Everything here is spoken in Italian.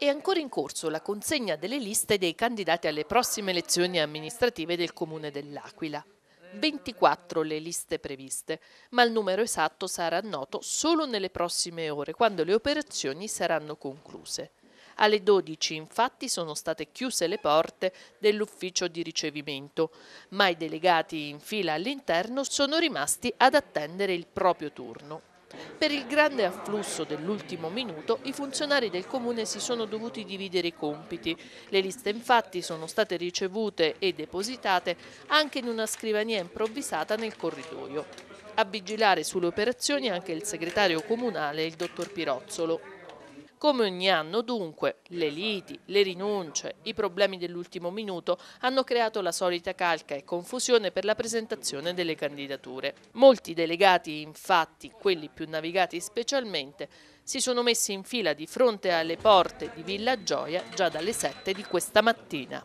È ancora in corso la consegna delle liste dei candidati alle prossime elezioni amministrative del Comune dell'Aquila. 24 le liste previste, ma il numero esatto sarà noto solo nelle prossime ore, quando le operazioni saranno concluse. Alle 12 infatti sono state chiuse le porte dell'ufficio di ricevimento, ma i delegati in fila all'interno sono rimasti ad attendere il proprio turno. Per il grande afflusso dell'ultimo minuto i funzionari del Comune si sono dovuti dividere i compiti. Le liste infatti sono state ricevute e depositate anche in una scrivania improvvisata nel corridoio. A vigilare sulle operazioni anche il segretario comunale, il dottor Pirozzolo. Come ogni anno, dunque, le liti, le rinunce, i problemi dell'ultimo minuto hanno creato la solita calca e confusione per la presentazione delle candidature. Molti delegati, infatti, quelli più navigati specialmente, si sono messi in fila di fronte alle porte di Villa Gioia già dalle 7 di questa mattina.